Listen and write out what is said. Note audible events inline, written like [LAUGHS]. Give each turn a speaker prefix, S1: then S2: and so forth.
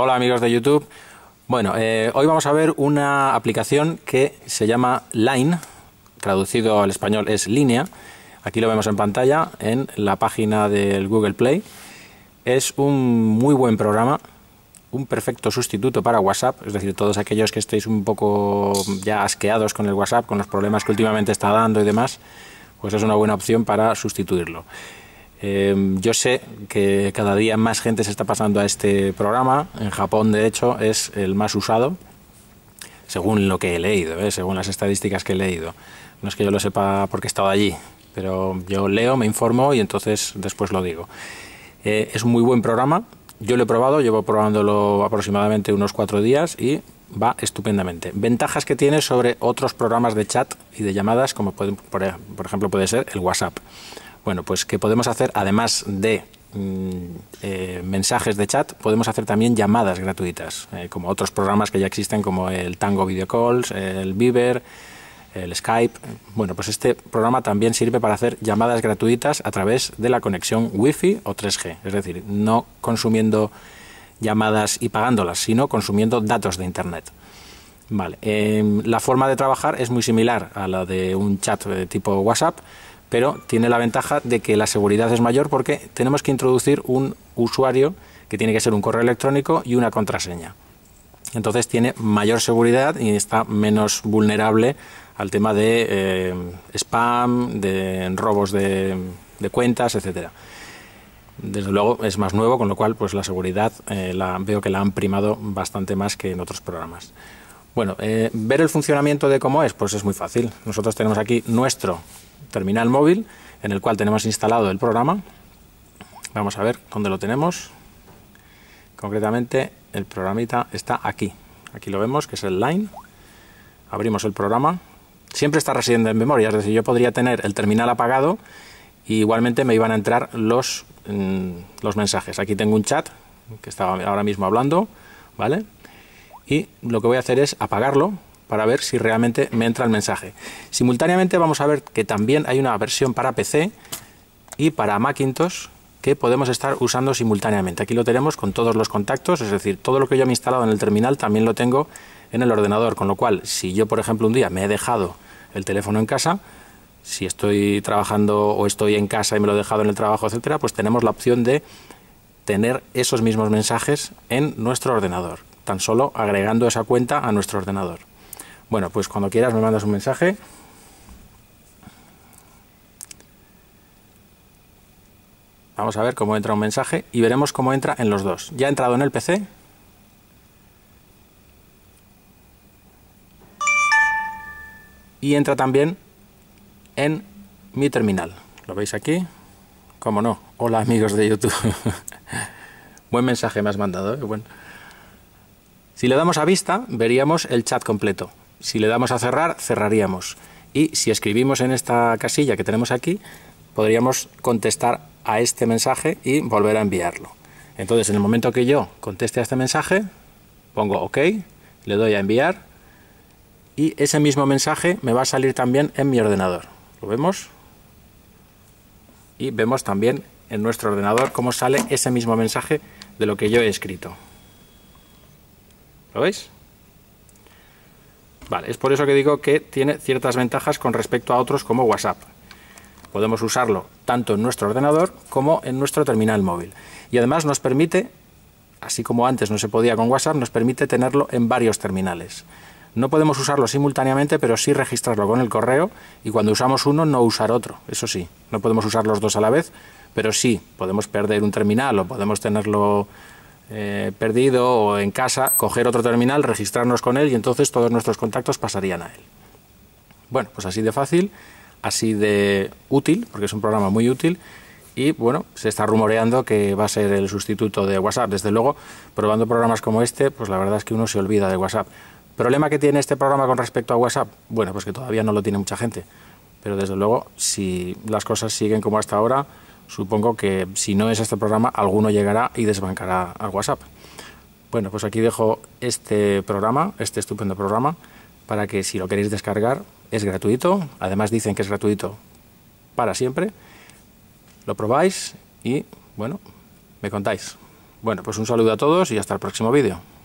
S1: Hola amigos de YouTube. Bueno, eh, hoy vamos a ver una aplicación que se llama Line, traducido al español es línea. Aquí lo vemos en pantalla en la página del Google Play. Es un muy buen programa, un perfecto sustituto para WhatsApp, es decir, todos aquellos que estéis un poco ya asqueados con el WhatsApp, con los problemas que últimamente está dando y demás, pues es una buena opción para sustituirlo. Em, yo sé que cada día más gente se está pasando a este programa. En Japón, de hecho, es el más usado, según lo que he leído, ¿eh? según las estadísticas que he leído. No es que yo lo sepa porque he estado allí, pero yo leo, me informo y entonces después lo digo. Eh, es un muy buen programa. Yo lo he probado, llevo probándolo aproximadamente unos cuatro días y va estupendamente. Ventajas que tiene sobre otros programas de chat y de llamadas, como pueden, por ejemplo puede ser el WhatsApp. Bueno, pues que podemos hacer? Además de mm, eh, mensajes de chat, podemos hacer también llamadas gratuitas, eh, como otros programas que ya existen como el Tango Video Calls, el Viber, el Skype. Bueno, pues este programa también sirve para hacer llamadas gratuitas a través de la conexión Wi-Fi o 3G, es decir, no consumiendo llamadas y pagándolas, sino consumiendo datos de Internet. Vale, em, la forma de trabajar es muy similar a la de un chat de eh, tipo WhatsApp pero tiene la ventaja de que la seguridad es mayor porque tenemos que introducir un usuario que tiene que ser un correo electrónico y una contraseña. Entonces tiene mayor seguridad y está menos vulnerable al tema de eh, spam, de robos de, cuentas, etc. Desde luego es más nuevo, con lo cual pues la seguridad eh, veo que la han primado bastante más que en otros programas. Bueno, eh, ver el funcionamiento de cómo es, pues es muy fácil. Nosotros tenemos aquí nuestro terminal móvil en el cual tenemos instalado el programa. Vamos a ver dónde lo tenemos. Concretamente, el programita está aquí. Aquí lo vemos, que es el line. Abrimos el programa. Siempre está residiendo en memoria, es decir, yo podría tener el terminal apagado y igualmente me iban a entrar los, mm, los mensajes. Aquí tengo un chat que estaba ahora mismo hablando, ¿vale? y lo que voy a hacer es apagarlo para ver si realmente me entra el mensaje. Simultáneamente vamos a ver que también hay una versión para PC y para Macintosh que podemos estar usando simultáneamente. Aquí lo tenemos con todos los contactos, es decir, todo lo que yo me he instalado en el terminal también lo tengo en el ordenador, con lo cual si yo, por ejemplo, un día me he dejado el teléfono en casa, si estoy trabajando o estoy en casa y me lo he dejado en el trabajo, etcétera, pues tenemos la opción de tener esos mismos mensajes en nuestro ordenador, tan solo agregando esa cuenta a nuestro ordenador. Bueno, pues cuando quieras me mandas un mensaje. Vamos a ver cómo entra un mensaje y veremos cómo entra en los dos. Ya ha entrado en el PC. Y entra también en mi terminal. Lo veis aquí, como no. Hola amigos de YouTube. [LAUGHS] Buen mensaje me has mandado. Eh, bueno. Si le damos a vista, veríamos el chat completo. Si le damos a cerrar, cerraríamos. Y si escribimos en esta casilla que tenemos aquí, podríamos contestar a este mensaje y volver a enviarlo. Entonces, en el momento que yo conteste a este mensaje, pongo OK, le doy a enviar y ese mismo mensaje me va a salir también en mi ordenador. ¿Lo vemos? y vemos también en nuestro ordenador cómo sale ese mismo mensaje de lo que yo he escrito. ¿Lo veis? Vale, es por eso que digo que tiene ciertas ventajas con respecto a otros como WhatsApp. Podemos usarlo tanto en nuestro ordenador como en nuestro terminal móvil. Y además nos permite, así como antes no se podía con WhatsApp, nos permite tenerlo en varios terminales. No podemos usarlo simultáneamente, pero sí registrarlo con el correo y cuando usamos uno no usar otro. Eso sí, no podemos usar los dos a la vez, pero sí podemos perder un terminal o podemos tenerlo eh, perdido o en casa, coger otro terminal, registrarnos con él y entonces todos nuestros contactos pasarían a él. Bueno, pues así de fácil, así de útil, porque es un programa muy útil y bueno, se está rumoreando que va a ser el sustituto de WhatsApp. Desde luego, probando programas como este, pues la verdad es que uno se olvida de WhatsApp. ¿Problema que tiene este programa con respecto a WhatsApp? Bueno, pues que todavía no lo tiene mucha gente. Pero desde luego, si las cosas siguen como hasta ahora, supongo que si no es este programa, alguno llegará y desbancará al WhatsApp. Bueno, pues aquí dejo este programa, este estupendo programa, para que si lo queréis descargar, es gratuito. Además dicen que es gratuito para siempre. Lo probáis y, bueno, me contáis. Bueno, pues un saludo a todos y hasta el próximo vídeo.